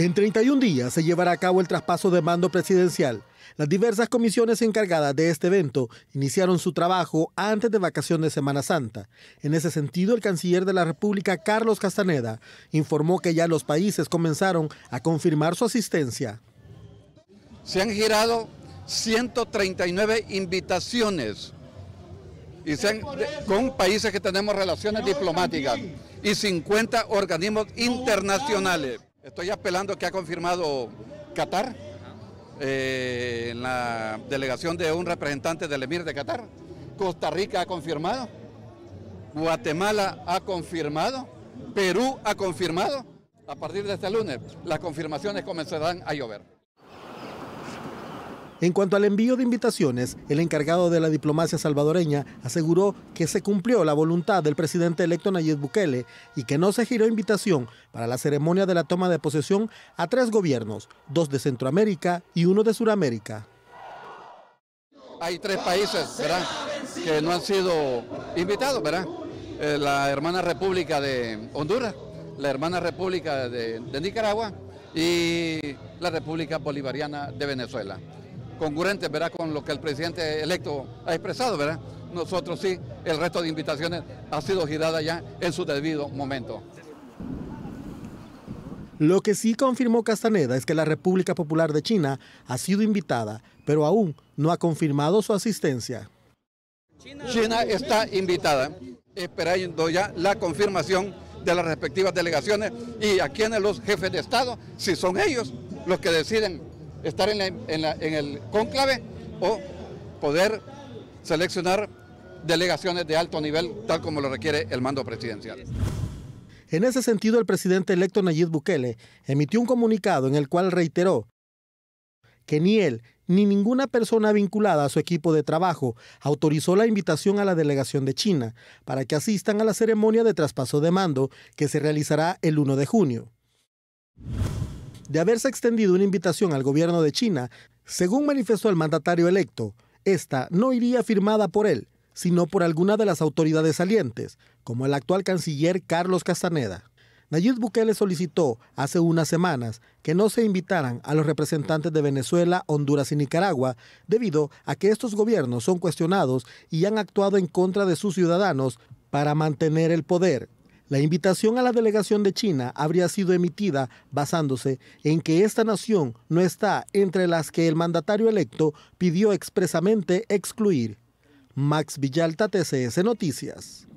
En 31 días se llevará a cabo el traspaso de mando presidencial. Las diversas comisiones encargadas de este evento iniciaron su trabajo antes de vacaciones de Semana Santa. En ese sentido, el canciller de la República, Carlos Castaneda, informó que ya los países comenzaron a confirmar su asistencia. Se han girado 139 invitaciones y con países que tenemos relaciones diplomáticas y 50 organismos internacionales. Estoy apelando que ha confirmado Qatar eh, en la delegación de un representante del Emir de Qatar. Costa Rica ha confirmado. Guatemala ha confirmado. Perú ha confirmado. A partir de este lunes, las confirmaciones comenzarán a llover. En cuanto al envío de invitaciones, el encargado de la diplomacia salvadoreña aseguró que se cumplió la voluntad del presidente electo Nayib Bukele y que no se giró invitación para la ceremonia de la toma de posesión a tres gobiernos, dos de Centroamérica y uno de Suramérica. Hay tres países, que no han sido invitados, ¿verdad? Eh, la hermana República de Honduras, la hermana República de Nicaragua y la República Bolivariana de Venezuela congruentes, verá, Con lo que el presidente electo ha expresado, ¿verdad? Nosotros sí, el resto de invitaciones ha sido girada ya en su debido momento. Lo que sí confirmó Castaneda es que la República Popular de China ha sido invitada, pero aún no ha confirmado su asistencia. China está invitada, esperando ya la confirmación de las respectivas delegaciones y a quienes los jefes de Estado, si son ellos los que deciden estar en, el conclave o poder seleccionar delegaciones de alto nivel, tal como lo requiere el mando presidencial. En ese sentido, el presidente electo Nayib Bukele emitió un comunicado en el cual reiteró que ni él ni ninguna persona vinculada a su equipo de trabajo autorizó la invitación a la delegación de China para que asistan a la ceremonia de traspaso de mando que se realizará el 1 de junio de haberse extendido una invitación al gobierno de China. Según manifestó el mandatario electo, esta no iría firmada por él, sino por alguna de las autoridades salientes, como el actual canciller Carlos Castaneda. Nayib Bukele solicitó hace unas semanas que no se invitaran a los representantes de Venezuela, Honduras y Nicaragua, debido a que estos gobiernos son cuestionados y han actuado en contra de sus ciudadanos para mantener el poder. La invitación a la delegación de China habría sido emitida basándose en que esta nación no está entre las que el mandatario electo pidió expresamente excluir. Max Villalta, TCS Noticias.